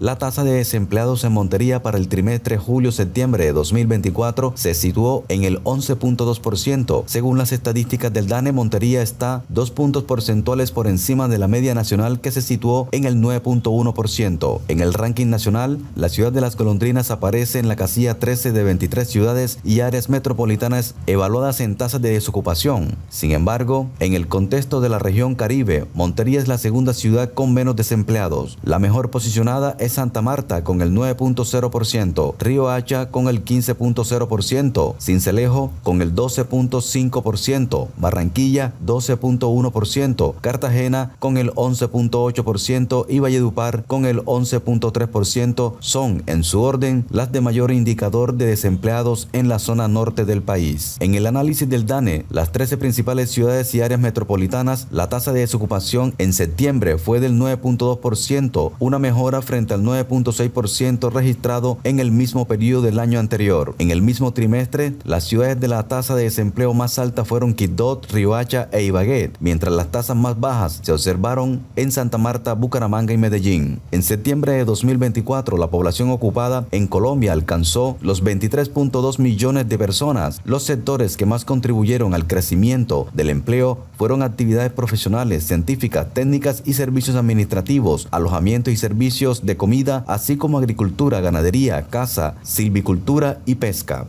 La tasa de desempleados en Montería para el trimestre julio-septiembre de 2024 se situó en el 11.2%. Según las estadísticas del DANE, Montería está dos puntos porcentuales por encima de la media nacional que se situó en el 9.1%. En el ranking nacional, la ciudad de las Colondrinas aparece en la casilla 13 de 23 ciudades y áreas metropolitanas evaluadas en tasas de desocupación. Sin embargo, en el contexto de la región Caribe, Montería es la segunda ciudad con menos desempleados. La mejor posicionada es Santa Marta con el 9.0%, Río Hacha con el 15.0%, Cincelejo con el 12.5%, Barranquilla 12.1%, Cartagena con el 11.8% y Valledupar con el 11.3% son, en su orden, las de mayor indicador de desempleados en la zona norte del país. En el análisis del DANE, las 13 principales ciudades y áreas metropolitanas, la tasa de desocupación en septiembre fue del 9.2%, una mejora frente al 9.6% registrado en el mismo periodo del año anterior. En el mismo trimestre, las ciudades de la tasa de desempleo más alta fueron Quidot, Riohacha e Ibagué, mientras las tasas más bajas se observaron en Santa Marta, Bucaramanga y Medellín. En septiembre de 2024, la población ocupada en Colombia alcanzó los 23.2 millones de personas. Los sectores que más contribuyeron al crecimiento del empleo fueron actividades profesionales, científicas, técnicas y servicios administrativos, alojamiento y servicios de comida, así como agricultura, ganadería, caza, silvicultura y pesca.